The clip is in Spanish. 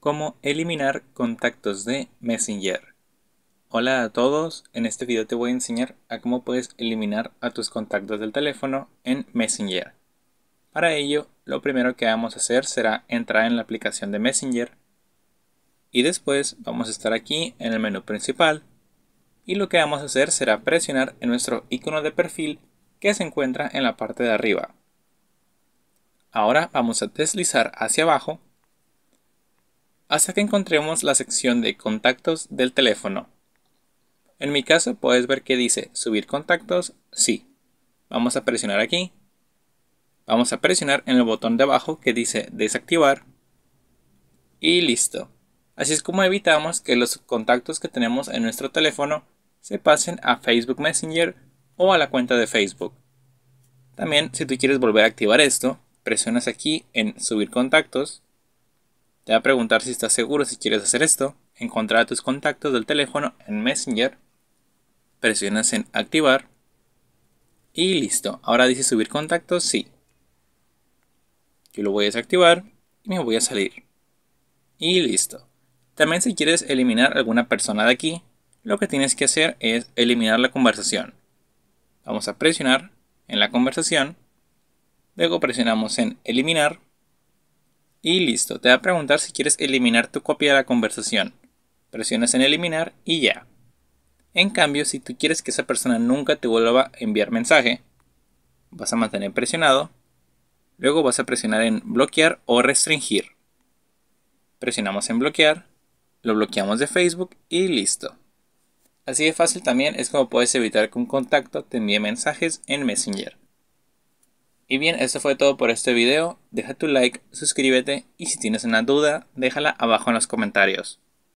cómo eliminar contactos de Messenger. Hola a todos, en este video te voy a enseñar a cómo puedes eliminar a tus contactos del teléfono en Messenger. Para ello, lo primero que vamos a hacer será entrar en la aplicación de Messenger y después vamos a estar aquí en el menú principal y lo que vamos a hacer será presionar en nuestro icono de perfil que se encuentra en la parte de arriba. Ahora vamos a deslizar hacia abajo hasta que encontremos la sección de contactos del teléfono. En mi caso puedes ver que dice subir contactos, sí. Vamos a presionar aquí. Vamos a presionar en el botón de abajo que dice desactivar. Y listo. Así es como evitamos que los contactos que tenemos en nuestro teléfono se pasen a Facebook Messenger o a la cuenta de Facebook. También si tú quieres volver a activar esto, presionas aquí en subir contactos te va a preguntar si estás seguro si quieres hacer esto. Encontrar tus contactos del teléfono en Messenger. Presionas en activar. Y listo. Ahora dice subir contactos. Sí. Yo lo voy a desactivar y me voy a salir. Y listo. También si quieres eliminar alguna persona de aquí, lo que tienes que hacer es eliminar la conversación. Vamos a presionar en la conversación. Luego presionamos en eliminar y listo, te va a preguntar si quieres eliminar tu copia de la conversación. Presionas en eliminar y ya. En cambio, si tú quieres que esa persona nunca te vuelva a enviar mensaje, vas a mantener presionado. Luego vas a presionar en bloquear o restringir. Presionamos en bloquear, lo bloqueamos de Facebook y listo. Así de fácil también es como puedes evitar que un contacto te envíe mensajes en Messenger. Y bien, eso fue todo por este video. Deja tu like, suscríbete y si tienes una duda, déjala abajo en los comentarios.